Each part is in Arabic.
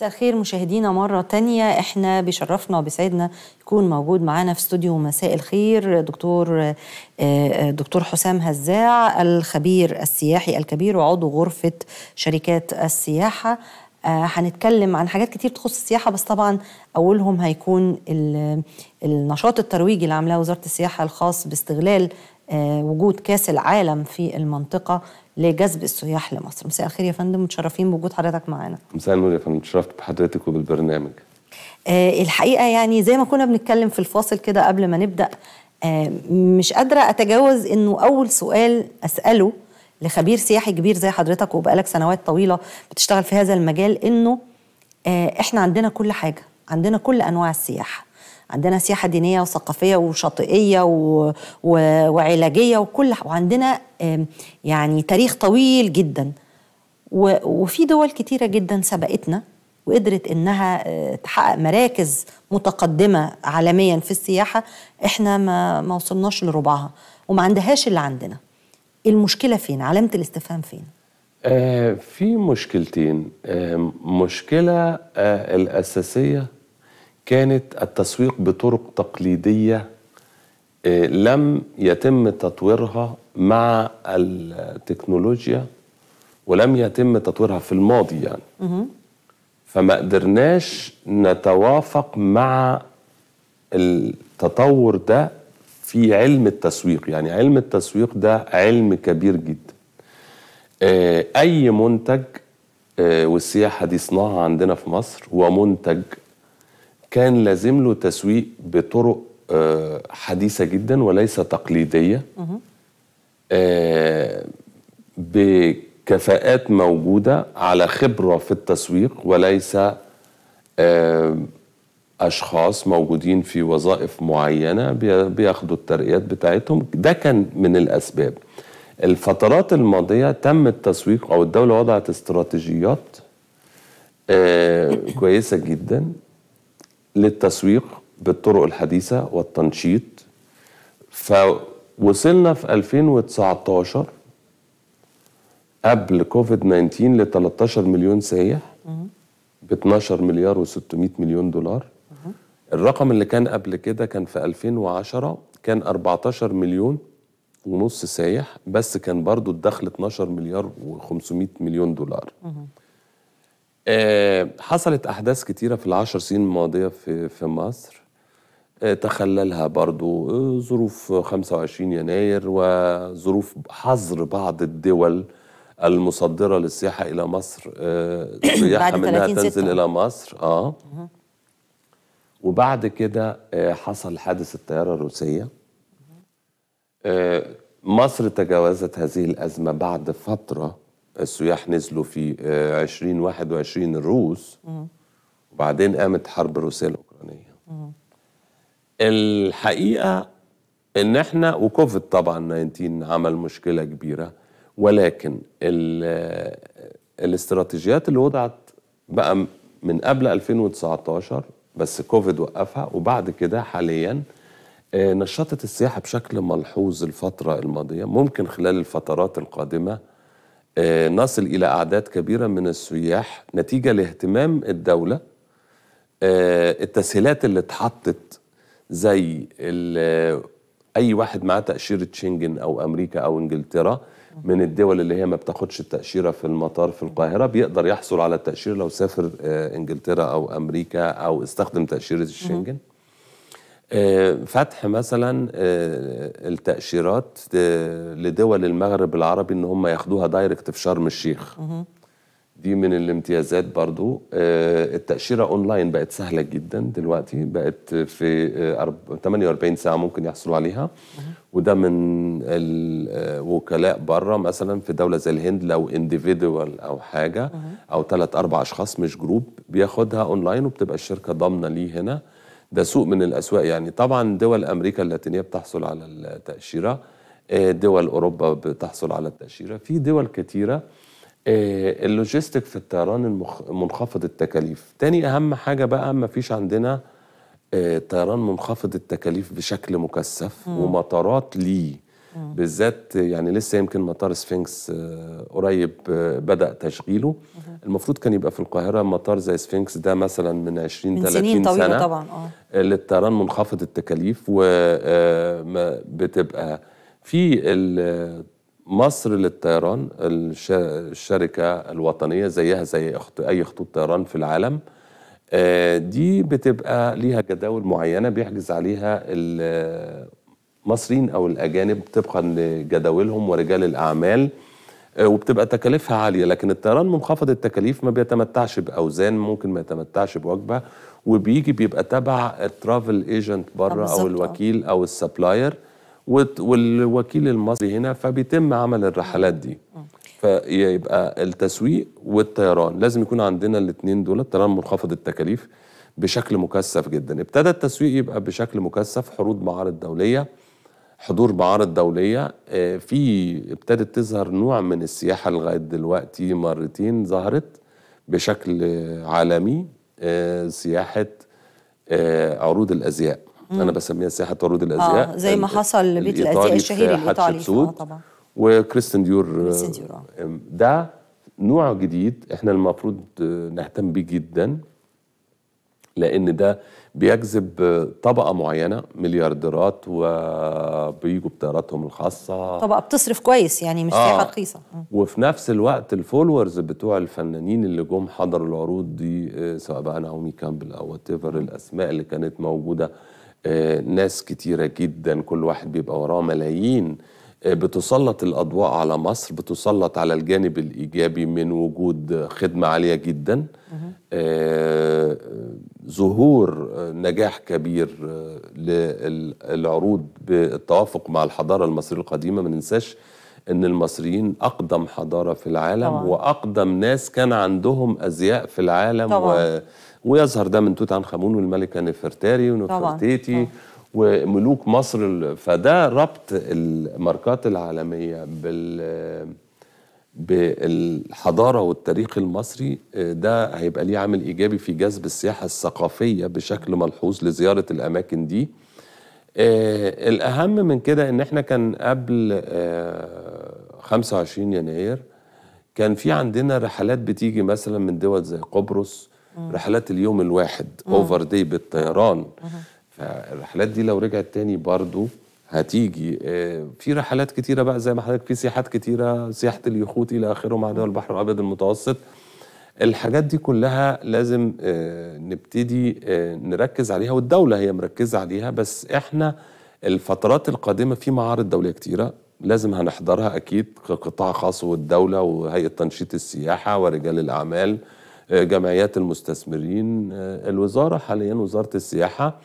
مساء الخير مشاهدينا مرة تانية احنا بيشرفنا وبيسعدنا يكون موجود معانا في استوديو مساء الخير دكتور آه، آه، دكتور حسام هزاع الخبير السياحي الكبير وعضو غرفة شركات السياحة آه، هنتكلم عن حاجات كتير تخص السياحة بس طبعا أولهم هيكون النشاط الترويجي اللي عاملاه وزارة السياحة الخاص باستغلال وجود كاس العالم في المنطقة لجذب السياح لمصر مساء الخير يا فندم متشرفين بوجود حضرتك معانا مساء النور يا فندم اتشرفت بحضرتك وبالبرنامج آه الحقيقه يعني زي ما كنا بنتكلم في الفاصل كده قبل ما نبدا آه مش قادره اتجاوز انه اول سؤال اساله لخبير سياحي كبير زي حضرتك وبقالك سنوات طويله بتشتغل في هذا المجال انه آه احنا عندنا كل حاجه عندنا كل انواع السياحه عندنا سياحه دينيه وثقافيه وشاطئيه و... و... وعلاجيه وكل وعندنا يعني تاريخ طويل جدا و... وفي دول كتيره جدا سبقتنا وقدرت انها آه، تحقق مراكز متقدمه عالميا في السياحه احنا ما ما وصلناش لربعها وما عندهاش اللي عندنا المشكله فين علامه الاستفهام فين آه في مشكلتين آه مشكله آه الاساسيه كانت التسويق بطرق تقليدية آه، لم يتم تطويرها مع التكنولوجيا ولم يتم تطويرها في الماضي يعني فما قدرناش نتوافق مع التطور ده في علم التسويق يعني علم التسويق ده علم كبير جدا آه، اي منتج آه، والسياحه دي صناعه عندنا في مصر هو منتج كان لازم له تسويق بطرق آه، حديثة جدا وليس تقليدية آه، بكفاءات موجودة على خبرة في التسويق وليس آه، أشخاص موجودين في وظائف معينة بياخدوا الترقيات بتاعتهم ده كان من الأسباب الفترات الماضية تم التسويق أو الدولة وضعت استراتيجيات كويسة جدا للتسويق بالطرق الحديثة والتنشيط فوصلنا في 2019 قبل كوفيد 19 ل 13 مليون سايح ب 12 مليار و600 مليون دولار الرقم اللي كان قبل كده كان في 2010 كان 14 مليون ونص سايح بس كان برضو الدخل 12 مليار و500 مليون دولار آه، حصلت أحداث كتيرة في العشر سنين الماضية في, في مصر آه، تخللها برضو آه، ظروف 25 يناير وظروف حظر بعض الدول المصدرة للسياحة إلى مصر سياحة منها تنزل إلى مصر آه وبعد كده حصل حادث الطيارة الروسية مصر تجاوزت هذه الأزمة بعد فترة السياح نزلوا في 2021 آه، الروس وبعدين قامت حرب الروسيه الاوكرانيه الحقيقه ان احنا وكوفيد طبعا 19 عمل مشكله كبيره ولكن آه، الاستراتيجيات اللي وضعت بقى من قبل 2019 بس كوفيد وقفها وبعد كده حاليا آه، نشطت السياحه بشكل ملحوظ الفتره الماضيه ممكن خلال الفترات القادمه آه، نصل إلى أعداد كبيرة من السياح نتيجة لاهتمام الدولة آه، التسهيلات اللي اتحطت زي آه، أي واحد معاه تأشيرة شنجن أو أمريكا أو إنجلترا من الدول اللي هي ما بتاخدش التأشيرة في المطار في القاهرة بيقدر يحصل على التأشيرة لو سافر إنجلترا أو أمريكا أو استخدم تأشيرة الشنجن آه، فتح مثلا آه، التأشيرات آه، لدول المغرب العربي ان هم ياخدوها دايركت في شرم الشيخ دي من الامتيازات برضو التأشيرة اونلاين بقت سهلة جدا دلوقتي بقت في 48 ساعة ممكن يحصلوا عليها وده من الوكلاء بره مثلا في دولة زي الهند لو انديفيدوال او حاجة او ثلاث اربع اشخاص مش جروب بياخدها اونلاين وبتبقى الشركة ضامنة ليه هنا ده سوق من الاسواق يعني طبعا دول امريكا اللاتينيه بتحصل على التاشيره آه، دول اوروبا بتحصل على التاشيره في دول كتيره آه، اللوجيستيك في الطيران منخفض التكاليف تاني اهم حاجه بقى ما فيش عندنا آه، طيران منخفض التكاليف بشكل مكثف ومطارات ليه بالذات يعني لسه يمكن مطار سفنكس آه، قريب آه، بدا تشغيله المفروض كان يبقى في القاهره مطار زي سفنكس ده مثلا من 20 من 30 سنين طويلة سنه طبعا اه, آه، للطيران منخفض التكاليف وبتبقى في مصر للطيران الشركه الوطنيه زيها زي اي خطوط طيران في العالم دي بتبقى ليها جداول معينه بيحجز عليها مصريين او الاجانب طبقا لجداولهم ورجال الاعمال آه، وبتبقى تكاليفها عاليه لكن الطيران منخفض التكاليف ما بيتمتعش باوزان ممكن ما يتمتعش بوجبه وبيجي بيبقى تبع الترافل ايجنت بره او آه. الوكيل او السبلاير والوكيل المصري هنا فبيتم عمل الرحلات دي فيبقى التسويق والطيران لازم يكون عندنا الاثنين دول الطيران منخفض التكاليف بشكل مكثف جدا ابتدى التسويق يبقى بشكل مكثف حروض معارض دوليه حضور معارض دولية آه، في ابتدت تظهر نوع من السياحة لغاية دلوقتي مرتين ظهرت بشكل عالمي آه، سياحة آه، عروض الأزياء مم. أنا بسميها سياحة عروض الأزياء آه زي ما حصل لبيت الأزياء الشهير الإيطالي طبعا وكريستن ديور, ديور ده نوع جديد احنا المفروض نهتم بيه جدا لان ده بيجذب طبقه معينه مليارديرات وبيجوا بطياراتهم الخاصه طبقه بتصرف كويس يعني مش آه. رخيصه وفي نفس الوقت الفولورز بتوع الفنانين اللي جم حضروا العروض دي آه، سواء بقى نعومي كامبل او ايفر الاسماء اللي كانت موجوده آه، ناس كتيره جدا كل واحد بيبقى وراه ملايين آه، بتسلط الاضواء على مصر بتسلط على الجانب الايجابي من وجود خدمه عاليه جدا آه، ظهور آه، نجاح كبير آه، للعروض بالتوافق مع الحضاره المصريه القديمه ما ننساش ان المصريين اقدم حضاره في العالم طبعا. واقدم ناس كان عندهم ازياء في العالم طبعا. و... ويظهر ده من توت عنخ امون والملكه نفرتاري ونفرتيتي طبعا. وملوك مصر فده ربط الماركات العالميه بال بالحضارة والتاريخ المصري آه، ده هيبقى ليه عامل إيجابي في جذب السياحة الثقافية بشكل ملحوظ لزيارة الأماكن دي آه، الأهم من كده إن إحنا كان قبل 25 آه، يناير كان في عندنا رحلات بتيجي مثلا من دول زي قبرص رحلات اليوم الواحد اوفر داي بالطيران فالرحلات دي لو رجعت تاني برضو هتيجي آه، في رحلات كتيره بقى زي ما حضرتك في سياحات كتيره سياحه اليخوت الى اخره مع دول البحر الابيض المتوسط الحاجات دي كلها لازم آه، نبتدي آه، نركز عليها والدوله هي مركزه عليها بس احنا الفترات القادمه في معارض دوليه كتيره لازم هنحضرها اكيد كقطاع خاص والدوله وهيئه تنشيط السياحه ورجال الاعمال جمعيات المستثمرين الوزاره حاليا وزاره السياحه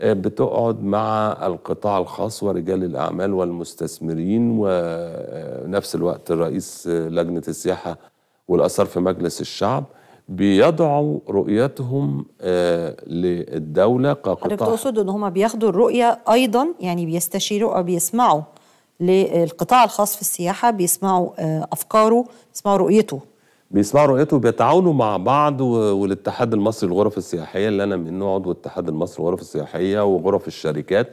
آه، بتقعد مع القطاع الخاص ورجال الأعمال والمستثمرين ونفس آه، الوقت رئيس آه، لجنة السياحة والأثار في مجلس الشعب بيضعوا رؤيتهم للدولة كقطاع حضرتك تقصد إن هم بياخدوا الرؤية أيضا يعني بيستشيروا أو بيسمعوا للقطاع الخاص في السياحة بيسمعوا أفكاره بيسمعوا رؤيته بيسمعوا رؤيته وبيتعاونوا مع بعض والاتحاد المصري للغرف السياحيه اللي انا من عضو الاتحاد المصري للغرف السياحيه وغرف الشركات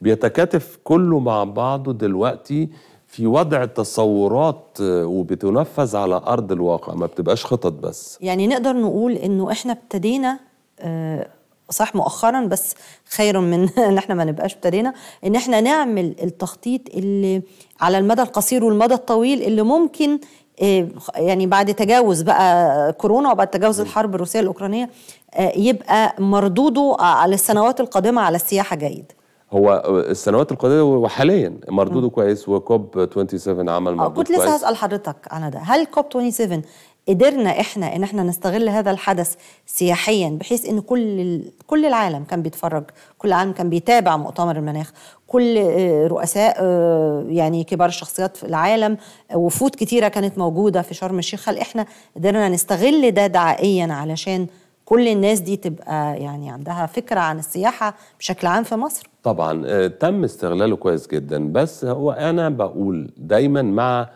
بيتكاتف كله مع بعضه دلوقتي في وضع تصورات آه، وبتنفذ على ارض الواقع ما بتبقاش خطط بس يعني نقدر نقول انه احنا ابتدينا آه، صح مؤخرا بس خير من ان احنا ما نبقاش ابتدينا ان احنا نعمل التخطيط اللي على المدى القصير والمدى الطويل اللي ممكن إيه، يعني بعد تجاوز بقى كورونا وبعد تجاوز الحرب الروسيه الاوكرانيه آه، يبقى مردوده على السنوات القادمه على السياحه جيد هو السنوات القادمه وحاليا مردوده م. كويس وكوب 27 عمل آه، مردود كنت لسه هسال حضرتك على ده هل كوب 27 قدرنا احنا ان احنا نستغل هذا الحدث سياحيا بحيث ان كل كل العالم كان بيتفرج كل العالم كان بيتابع مؤتمر المناخ كل آه، رؤساء آه، يعني كبار الشخصيات في العالم وفود كتيره كانت موجوده في شرم الشيخ هل احنا قدرنا نستغل ده دعائيا علشان كل الناس دي تبقى يعني عندها فكره عن السياحه بشكل عام في مصر طبعا آه، تم استغلاله كويس جدا بس هو انا بقول دايما مع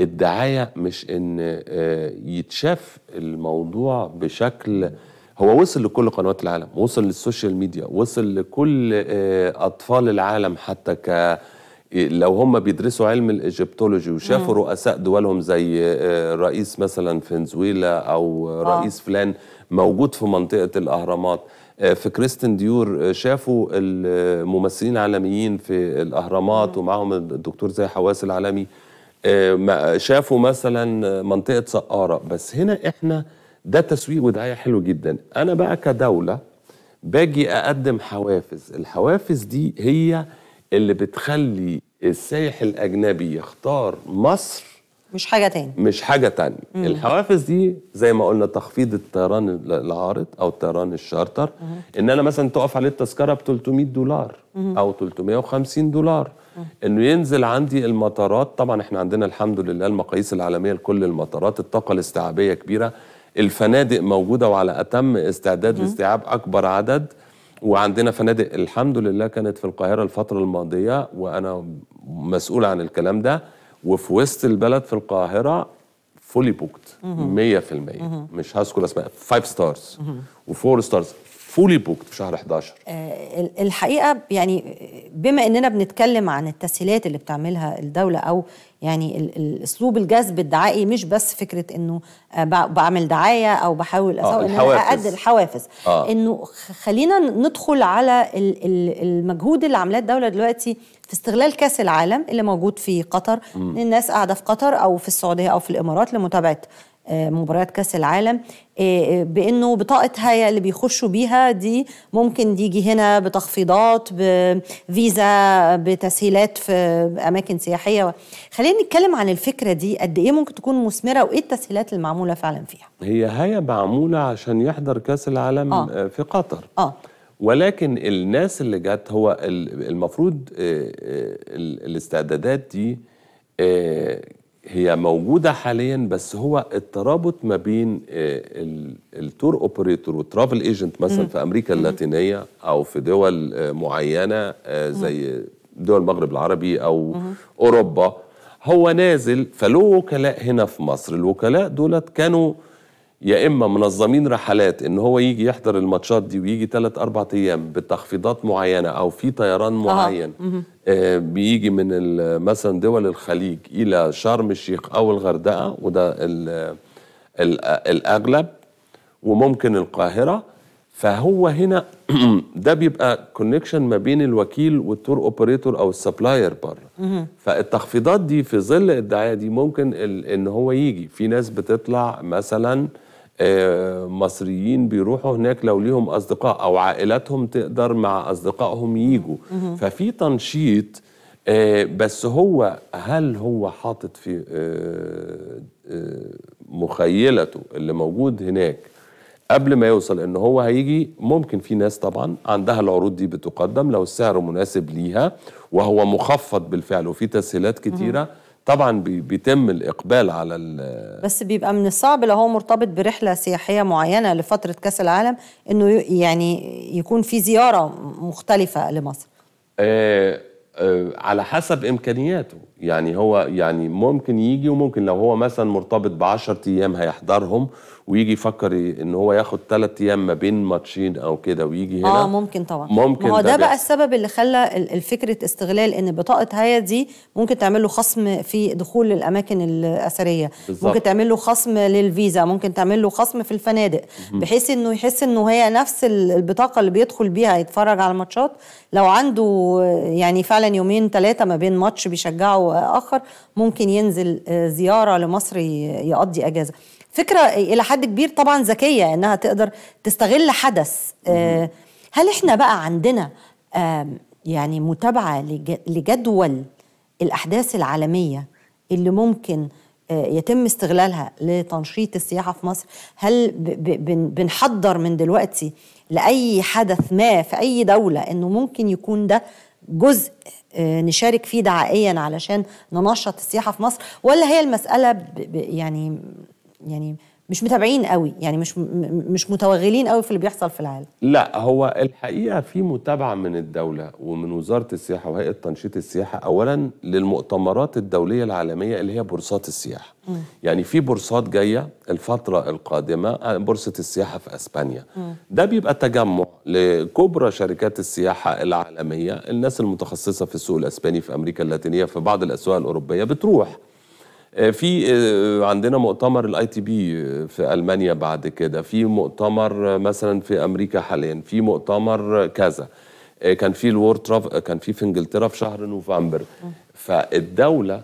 الدعايه مش ان يتشاف الموضوع بشكل هو وصل لكل قنوات العالم وصل للسوشيال ميديا وصل لكل آه، أطفال العالم حتى ك لو هم بيدرسوا علم الايجيبتولوجي وشافوا رؤساء دولهم زي آه، رئيس مثلا فنزويلا او آه. رئيس آه. فلان موجود في منطقه الاهرامات في كريستن ديور شافوا الممثلين العالميين في الاهرامات ومعهم الدكتور زي حواس العالمي شافوا مثلا منطقه سقاره بس هنا احنا ده تسويق ودعايه حلو جدا انا بقى كدوله باجي اقدم حوافز الحوافز دي هي اللي بتخلي السائح الاجنبي يختار مصر مش حاجه تاني مش حاجه تاني مم. الحوافز دي زي ما قلنا تخفيض الطيران العارض او الطيران الشارتر مم. ان انا مثلا تقف عليه التذكره ب 300 دولار مم. او 350 دولار مم. انه ينزل عندي المطارات طبعا احنا عندنا الحمد لله المقاييس العالميه لكل المطارات الطاقه الاستيعابيه كبيره الفنادق موجوده وعلى اتم استعداد لاستيعاب اكبر عدد وعندنا فنادق الحمد لله كانت في القاهره الفتره الماضيه وانا مسؤول عن الكلام ده وفي وسط البلد في القاهره فولي بوكت 100% مش هذكر اسماء 5 ستارز و4 ستارز فولي بوكت في شهر 11 آه، الحقيقه يعني بما اننا بنتكلم عن التسهيلات اللي بتعملها الدوله او يعني الاسلوب الجذب الدعائي مش بس فكره انه آه، بعمل دعايه او بحاول آه، اسوق آه ان انا اقدر الحوافز آه. انه خلينا ندخل على المجهود اللي عاملاه الدوله دلوقتي في استغلال كاس العالم اللي موجود في قطر م. الناس قاعده في قطر او في السعوديه او في الامارات لمتابعه آه، مباريات كاس العالم آه، آه، بانه بطاقه هيا اللي بيخشوا بيها دي ممكن تيجي هنا بتخفيضات بفيزا بتسهيلات في اماكن سياحيه خلينا نتكلم عن الفكره دي قد ايه ممكن تكون مثمره وايه التسهيلات المعموله فعلا فيها هي هيا معموله عشان يحضر كاس العالم آه. في قطر اه ولكن الناس اللي جت هو المفروض الاستعدادات دي هي موجودة حاليا بس هو الترابط ما بين آه، التور اوبريتور والترافل ايجنت مثلا في امريكا اللاتينية او في دول آه، معينة آه، زي دول المغرب العربي او اوروبا هو نازل فله وكلاء هنا في مصر الوكلاء دولت كانوا يا اما منظمين رحلات ان هو يجي يحضر الماتشات دي ويجي ثلاث اربع ايام بتخفيضات معينه او في طيران معين آه. آه بيجي من مثلا دول الخليج الى شرم الشيخ او الغردقه وده الـ الـ الاغلب وممكن القاهره فهو هنا ده بيبقى كونكشن ما بين الوكيل والتور اوبريتور او السبلاير بره فالتخفيضات دي في ظل الدعايه دي ممكن ان هو يجي في ناس بتطلع مثلا آه، مصريين بيروحوا هناك لو ليهم أصدقاء أو عائلاتهم تقدر مع أصدقائهم ييجوا ففي تنشيط آه، بس هو هل هو حاطط في آه، مخيلته اللي موجود هناك قبل ما يوصل ان هو هيجي ممكن في ناس طبعا عندها العروض دي بتقدم لو السعر مناسب ليها وهو مخفض بالفعل وفي تسهيلات كتيره طبعا بيتم الاقبال على بس بيبقى من الصعب لو هو مرتبط برحله سياحيه معينه لفتره كاس العالم انه يعني يكون في زياره مختلفه لمصر آه آه على حسب امكانياته يعني هو يعني ممكن يجي وممكن لو هو مثلا مرتبط ب 10 ايام هيحضرهم ويجي يفكر ان هو ياخد ثلاث ايام ما بين ماتشين او كده ويجي هنا اه ممكن طبعا ممكن ما هو ده, ده بقى السبب اللي خلى الفكره استغلال ان بطاقه هيا دي ممكن تعمل له خصم في دخول الاماكن الاثريه بالزبط. ممكن تعمل له خصم للفيزا ممكن تعمل له خصم في الفنادق بحيث انه يحس انه هي نفس البطاقه اللي بيدخل بيها يتفرج على الماتشات لو عنده يعني فعلا يومين ثلاثه ما بين ماتش بيشجعه اخر ممكن ينزل آه، زياره لمصر يقضي اجازه فكره الى حد كبير طبعا ذكيه انها تقدر تستغل حدث آه، هل احنا بقى عندنا يعني متابعه لجدول الاحداث العالميه اللي ممكن آه، يتم استغلالها لتنشيط السياحه في مصر هل بنحضر من دلوقتي لاي حدث ما في اي دوله انه ممكن يكون ده جزء آه، نشارك فيه دعائيا علشان ننشط السياحه في مصر ولا هي المساله يعني يعني مش متابعين قوي يعني مش مش متوغلين قوي في اللي بيحصل في العالم لا هو الحقيقه في متابعه من الدوله ومن وزاره السياحه وهيئه تنشيط السياحه اولا للمؤتمرات الدوليه العالميه اللي هي بورصات السياحه م. يعني في بورصات جايه الفتره القادمه آه، بورصه السياحه في اسبانيا م. ده بيبقى تجمع لكبرى شركات السياحه العالميه الناس المتخصصه في السوق الاسباني في امريكا اللاتينيه في بعض الاسواق الاوروبيه بتروح آه، في آه، عندنا مؤتمر الاي آه، تي بي في المانيا بعد كده في مؤتمر مثلا في امريكا حاليا في مؤتمر كذا كان في الورترف كان في في انجلترا في شهر نوفمبر فالدوله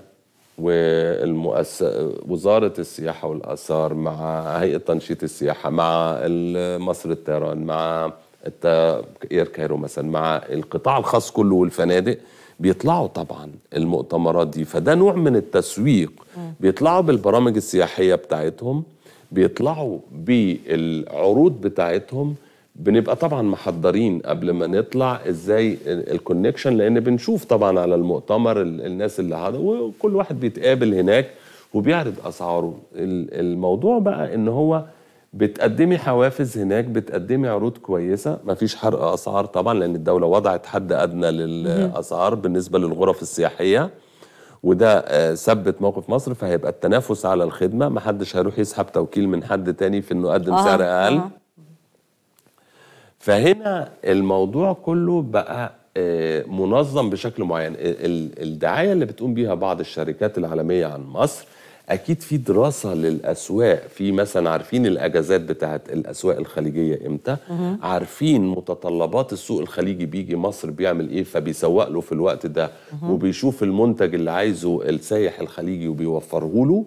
والمؤس وزاره السياحه والاثار مع هيئه تنشيط السياحه مع مصر الطيران مع اير كايرو مثلا مع القطاع الخاص كله والفنادق بيطلعوا طبعا المؤتمرات دي فده نوع من التسويق بيطلعوا بالبرامج السياحيه بتاعتهم بيطلعوا بالعروض بتاعتهم بنبقى طبعا محضرين قبل ما نطلع ازاي الكونكشن لان بنشوف طبعا على المؤتمر الناس اللي هذا وكل واحد بيتقابل هناك وبيعرض اسعاره الموضوع بقى ان هو بتقدمي حوافز هناك بتقدمي عروض كويسه مفيش حرق اسعار طبعا لان الدوله وضعت حد ادنى للاسعار بالنسبه للغرف السياحيه وده آه، ثبت موقف مصر فهيبقى التنافس على الخدمه محدش هيروح يسحب توكيل من حد تاني في انه قدم آه. سعر اقل فهنا الموضوع كله بقى آه، منظم بشكل معين الدعايه اللي بتقوم بيها بعض الشركات العالميه عن مصر اكيد في دراسه للاسواق في مثلا عارفين الاجازات بتاعه الاسواق الخليجيه امتى عارفين متطلبات السوق الخليجي بيجي مصر بيعمل ايه فبيسوق له في الوقت ده وبيشوف المنتج اللي عايزه السايح الخليجي وبيوفره له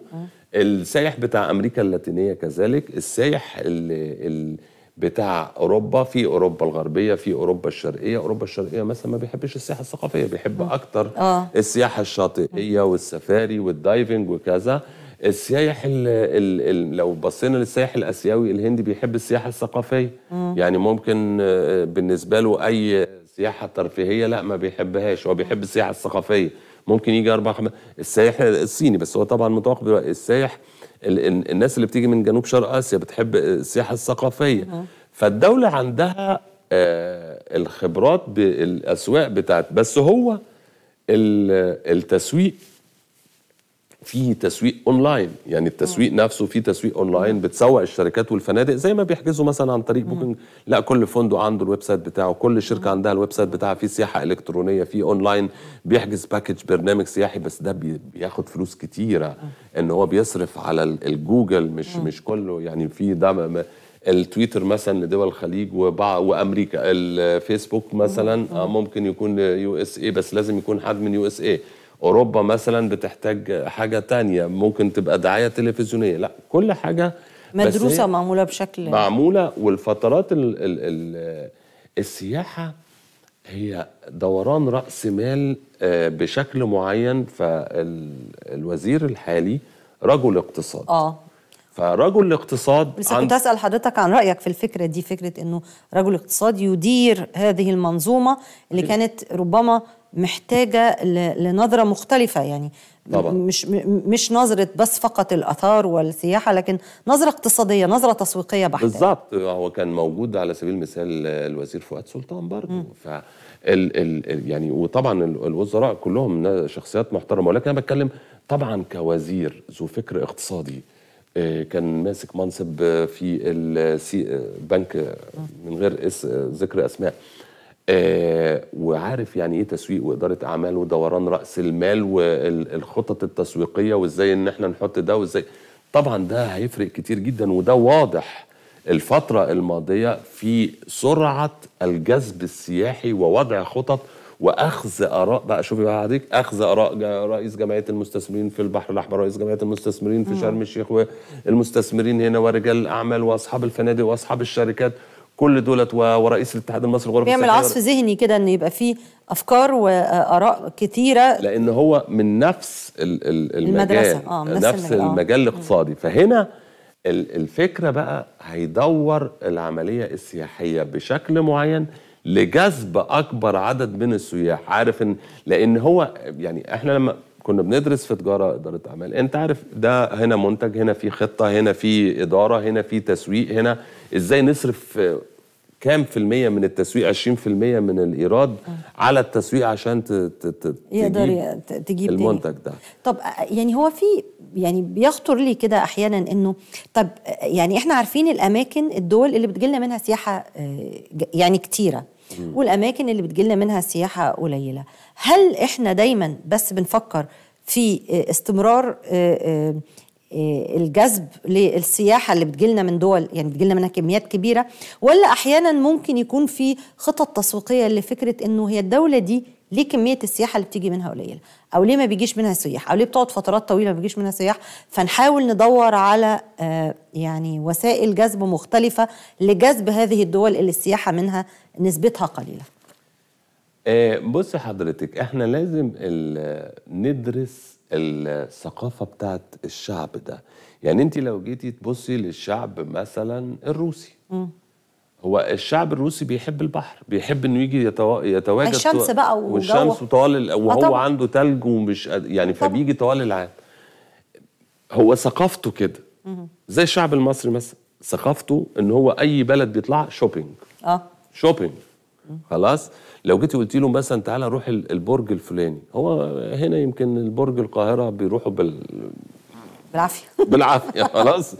السايح بتاع امريكا اللاتينيه كذلك السايح اللي, اللي بتاع اوروبا في اوروبا الغربيه في اوروبا الشرقيه اوروبا الشرقيه مثلا ما بيحبش السياحه الثقافيه بيحب آه. اكتر آه. السياحه الشاطئيه والسفاري والدايفنج وكذا السياح الـ الـ الـ لو بصينا للسياح الاسيوي الهندي بيحب السياحه الثقافيه مم. يعني ممكن آه، بالنسبه له اي سياحه ترفيهيه لا ما بيحبهاش هو بيحب السياحه الثقافيه ممكن يجي اربع خمس السائح الصيني بس هو طبعا متوقف دلوقتي السائح الناس اللي بتيجي من جنوب شرق اسيا بتحب السياحه الثقافيه آه. فالدوله عندها آه، الخبرات بالاسواق بتاعت بس هو التسويق في تسويق اونلاين يعني التسويق م. نفسه في تسويق اونلاين بتسوق الشركات والفنادق زي ما بيحجزوا مثلا عن طريق بوكينج لا كل فندق عنده الويب سايت بتاعه كل شركه عندها الويب سايت بتاعها في سياحه الكترونيه في اونلاين بيحجز باكج برنامج سياحي بس ده بياخد فلوس كتيره ان هو بيصرف على الجوجل مش م. مش كله يعني في ده التويتر مثلا لدول الخليج وامريكا الفيسبوك مثلا آه، ممكن يكون يو اس اي بس لازم يكون حد من يو اس اي اوروبا مثلا بتحتاج حاجه تانية ممكن تبقى دعايه تلفزيونيه لا كل حاجه مدروسه معموله بشكل معموله والفترات الـ الـ الـ السياحه هي دوران راس مال آه، بشكل معين فالوزير الحالي رجل اقتصاد اه فرجل الاقتصاد بس كنت اسال حضرتك عن رايك في الفكره دي فكره انه رجل اقتصاد يدير هذه المنظومه اللي كانت ربما محتاجه لنظره مختلفه يعني طبعا. مش مش نظره بس فقط الاثار والسياحه لكن نظره اقتصاديه نظره تسويقيه بحته بالظبط هو كان موجود على سبيل المثال الوزير فؤاد سلطان برضه ف ال ال يعني وطبعا الوزراء كلهم شخصيات محترمه ولكن انا بتكلم طبعا كوزير ذو فكر اقتصادي آه، كان ماسك منصب في آه، بنك من غير آه، ذكر اسماء آه، وعارف يعني ايه تسويق واداره اعمال ودوران راس المال والخطط التسويقيه وازاي ان احنا نحط ده وازاي طبعا ده هيفرق كتير جدا وده واضح الفتره الماضيه في سرعه الجذب السياحي ووضع خطط واخذ اراء بقى شوفي بقى عليك اخذ اراء رئيس جمعيه المستثمرين في البحر الاحمر رئيس جمعيه المستثمرين في شرم الشيخ والمستثمرين هنا ورجال الاعمال واصحاب الفنادق واصحاب الشركات كل دولت ورئيس الاتحاد المصري للغرب بيعمل عصف ذهني كده ان يبقى فيه افكار واراء كتيره لان هو من نفس المجال آه من نفس آه. المجال الاقتصادي فهنا الفكره بقى هيدور العمليه السياحيه بشكل معين لجذب اكبر عدد من السياح عارف ان لان هو يعني احنا لما كنا بندرس في تجاره اداره اعمال انت عارف ده هنا منتج هنا في خطه هنا في اداره هنا في تسويق هنا ازاي نصرف كام في المية من التسويق 20 في المية من الإيراد آه. على التسويق عشان ت... ت... ت... يقدر تجيب, تجيب المنتج ده طب آه، يعني هو في يعني بيخطر لي كده أحيانا إنه طب آه، يعني إحنا عارفين الأماكن الدول اللي بتجيلنا منها سياحة آه، يعني كتيرة والأماكن اللي بتجيلنا منها سياحة قليلة هل إحنا دايما بس بنفكر في استمرار آه، الجذب للسياحة اللي بتجيلنا من دول يعني بتجيلنا منها كميات كبيرة ولا أحيانا ممكن يكون في خطط تسويقية لفكرة إنه هي الدولة دي ليه كمية السياحة اللي بتيجي منها قليلة أو ليه ما بيجيش منها سياح أو ليه بتقعد فترات طويلة ما بيجيش منها سياح فنحاول ندور على آه، يعني وسائل جذب مختلفة لجذب هذه الدول اللي السياحة منها نسبتها قليلة آه، بص حضرتك احنا لازم ندرس الثقافة بتاعت الشعب ده يعني انت لو جيتي تبصي للشعب مثلا الروسي م. هو الشعب الروسي بيحب البحر بيحب انه يجي يتو... يتواجد الشمس بقى وجوه. والشمس طوال ال... آه، وهو طبعا. عنده تلج ومش يعني آه، فبيجي طوال العام هو ثقافته كده زي الشعب المصري مثلا ثقافته ان هو اي بلد بيطلع شوبينج اه شوبينج خلاص لو جيتي قلت له مثلا تعالى روح البرج الفلاني هو هنا يمكن البرج القاهره بيروحوا بال بالعافيه بالعافيه خلاص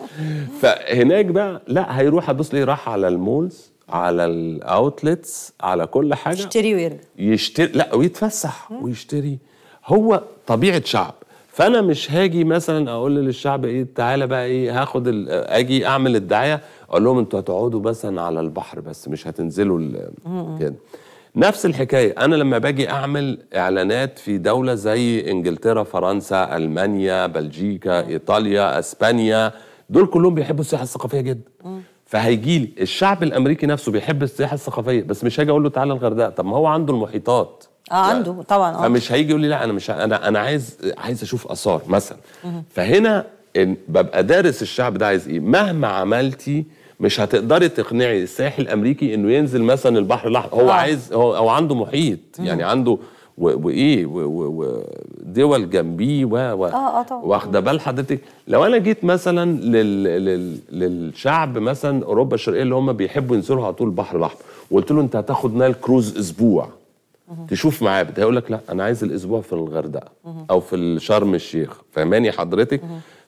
فهناك بقى لا هيروح ابص ليه راح على المولز على الاوتلتس على كل حاجه يشتري ويرجع يشتري لا ويتفسح ويشتري هو طبيعه شعب فانا مش هاجي مثلا اقول للشعب ايه تعالى بقى ايه هاخد اجي اعمل الدعايه اقول لهم انتوا هتقعدوا مثلا على البحر بس مش هتنزلوا كده نفس الحكايه انا لما باجي اعمل اعلانات في دوله زي انجلترا فرنسا المانيا بلجيكا ايطاليا اسبانيا دول كلهم بيحبوا السياحه الثقافيه جدا فهيجي لي الشعب الامريكي نفسه بيحب السياحه الثقافيه بس مش هاجي اقول له تعالى الغردقه طب ما هو عنده المحيطات اه عنده طبعا اه فمش هيجي يقول لي لا انا مش ه... انا انا عايز عايز اشوف اثار مثلا فهنا ببقى دارس الشعب ده عايز ايه مهما عملتي مش هتقدري تقنعي الساحل الامريكي انه ينزل مثلا البحر الاحمر هو آه. عايز هو, أو عنده محيط يعني عنده وايه ودول جنبيه و و آه آه طبعا. واخده بال حضرتك لو انا جيت مثلا لل لل للشعب مثلا اوروبا الشرقيه اللي هم بيحبوا ينزلوا على طول البحر الاحمر وقلت له انت هتاخد نايل كروز اسبوع تشوف معاه هيقول لك لا انا عايز الاسبوع في الغردقه او في شرم الشيخ فهماني حضرتك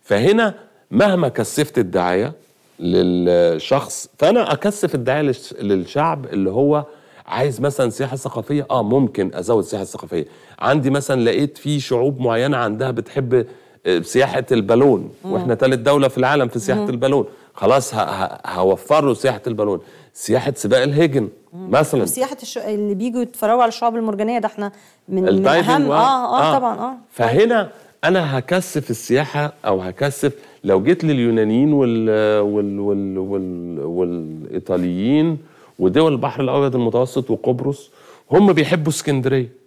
فهنا مهما كثفت الدعايه للشخص فانا اكثف الدعايه للشعب اللي هو عايز مثلا سياحه ثقافيه اه ممكن ازود سياحه ثقافيه عندي مثلا لقيت في شعوب معينه عندها بتحب آه، سياحه البالون واحنا ثالث دوله في العالم في سياحه البالون خلاص هوفر له سياحه البالون سياحه سباق الهيجن مثلا سياحه الش... اللي بيجوا يتفرجوا على الشعب المرجانيه ده احنا من, من اهم و... آه, اه اه طبعا اه فهنا انا هكثف السياحه او هكثف لو جيت لليونانيين وال... وال... وال... وال... والايطاليين ودول البحر الابيض المتوسط وقبرص هم بيحبوا اسكندريه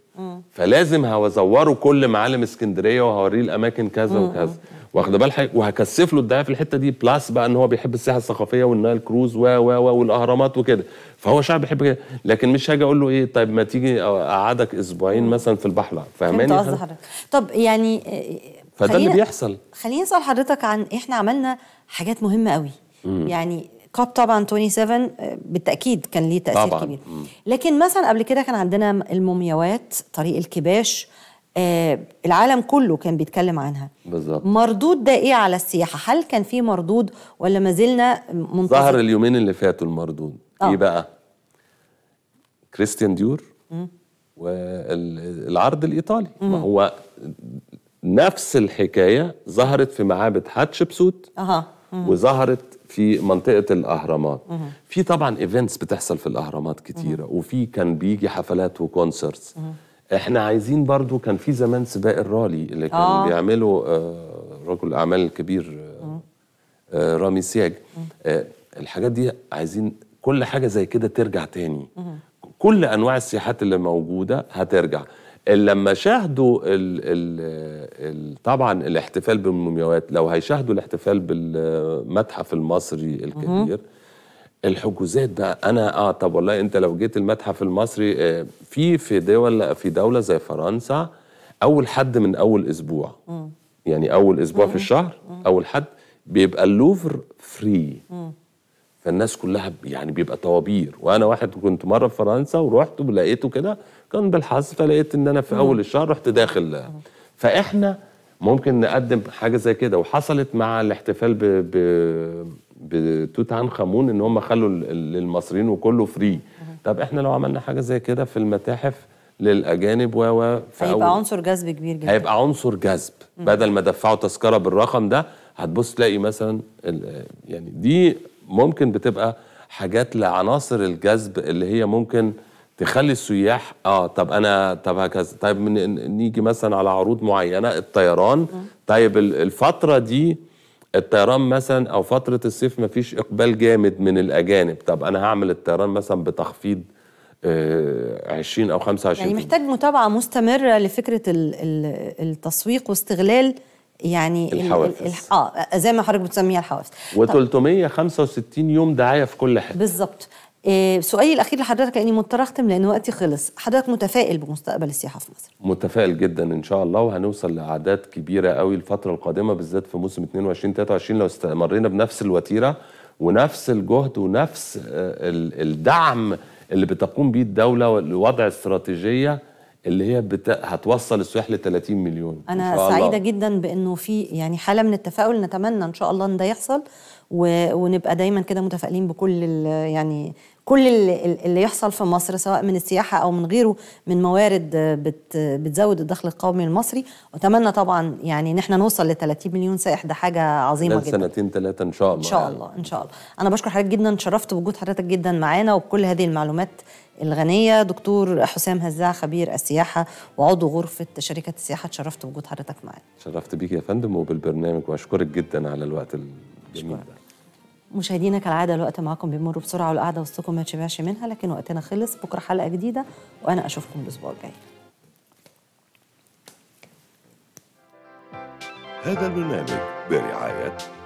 فلازم هزوره كل معالم اسكندريه وهوريه الاماكن كذا وكذا واخده بال حاجه وهكثف له الدعايه في الحته دي بلاس بقى ان هو بيحب السياحه الثقافيه والنايل كروز و و و والاهرامات وكده فهو شعب بيحب كده لكن مش هاجي اقول له ايه طيب ما تيجي اقعدك اسبوعين مثلا في البحر فاهماني فهمت قصد حضرتك طب يعني آه، فده اللي بيحصل خليني اسال حضرتك عن احنا عملنا حاجات مهمه قوي مم. يعني كوب طبعا 27 آه، بالتاكيد كان ليه تاثير طبعًا. كبير لكن مثلا قبل كده كان عندنا المومياوات طريق الكباش آه، العالم كله كان بيتكلم عنها بالظبط مردود ده ايه على السياحه هل كان في مردود ولا ما زلنا منتظر ظهر اليومين اللي فاتوا المردود إيه آه. ايه بقى كريستيان ديور والعرض الايطالي ما هو نفس الحكايه ظهرت في معابد حتشبسوت اها وظهرت في منطقه الاهرامات في طبعا ايفنتس بتحصل في الاهرامات كتيره وفي كان بيجي حفلات وكونسرتس احنا عايزين برضو كان في زمان سباق الرالي اللي كان آه. بيعمله آه، رجل الاعمال الكبير آه، آه، رامي سياج الحاجات دي عايزين كل حاجه زي كده ترجع تاني كل انواع السياحات اللي موجوده هترجع لما شاهدوا الـ الـ الـ طبعا الاحتفال بالمومياوات لو هيشاهدوا الاحتفال بالمتحف المصري الكبير الحجوزات بقى انا اه طب والله انت لو جيت المتحف المصري آه في في دول في دوله زي فرنسا اول حد من اول اسبوع م. يعني اول اسبوع م. في الشهر م. اول حد بيبقى اللوفر فري فالناس كلها يعني بيبقى طوابير وانا واحد كنت مره في فرنسا ورحت ولقيته كده كان بالحظ فلقيت ان انا في م. اول الشهر رحت داخل م. فاحنا ممكن نقدم حاجه زي كده وحصلت مع الاحتفال ب, ب بتوت عنخ امون ان هم خلوا للمصريين وكله فري طب احنا لو عملنا حاجه زي كده في المتاحف للاجانب و و هيبقى عنصر جذب كبير جدا هيبقى عنصر جذب بدل ما دفعوا تذكره بالرقم ده هتبص تلاقي مثلا يعني دي ممكن بتبقى حاجات لعناصر الجذب اللي هي ممكن تخلي السياح اه طب انا طب هكذا طيب نيجي مثلا على عروض معينه الطيران طيب الفتره دي الطيران مثلا او فتره الصيف مفيش اقبال جامد من الاجانب طب انا هعمل الطيران مثلا بتخفيض 20 آه، او 25 يعني محتاج متابعه مستمره لفكره التسويق واستغلال يعني الحوافز اه زي ما حضرتك بتسميها الحوافز و365 يوم دعايه في كل حته بالظبط آه، سؤالي الاخير لحضرتك لاني مترختم لان وقتي خلص حضرتك متفائل بمستقبل السياحه في مصر متفائل جدا ان شاء الله وهنوصل لاعداد كبيره قوي الفتره القادمه بالذات في موسم 22 23 لو استمرينا بنفس الوتيره ونفس الجهد ونفس آه، الدعم اللي بتقوم بيه الدوله لوضع استراتيجيه اللي هي بت... هتوصل السياح ل 30 مليون انا إن شاء سعيده الله. جدا بانه في يعني حاله من التفاؤل نتمنى ان شاء الله ان ده يحصل ونبقى دايما كده متفائلين بكل يعني كل اللي يحصل في مصر سواء من السياحه او من غيره من موارد بت بتزود الدخل القومي المصري واتمنى طبعا يعني ان احنا نوصل ل 30 مليون سائح ده حاجه عظيمه جدا سنتين ثلاثه ان شاء الله ان شاء يعني. الله يعني. ان شاء الله انا بشكر حضرتك جدا اتشرفت بوجود حضرتك جدا معانا وبكل هذه المعلومات الغنيه دكتور حسام هزاع خبير السياحه وعضو غرفه شركه السياحه اتشرفت بوجود حضرتك معانا اتشرفت بيك يا فندم وبالبرنامج واشكرك جدا على الوقت جميل مشاهدينا كالعاده الوقت معاكم بيمر بسرعه والقعده وسطكم ما تشبعش منها لكن وقتنا خلص بكره حلقه جديده وانا اشوفكم الاسبوع الجاي هذا البرنامج برعايه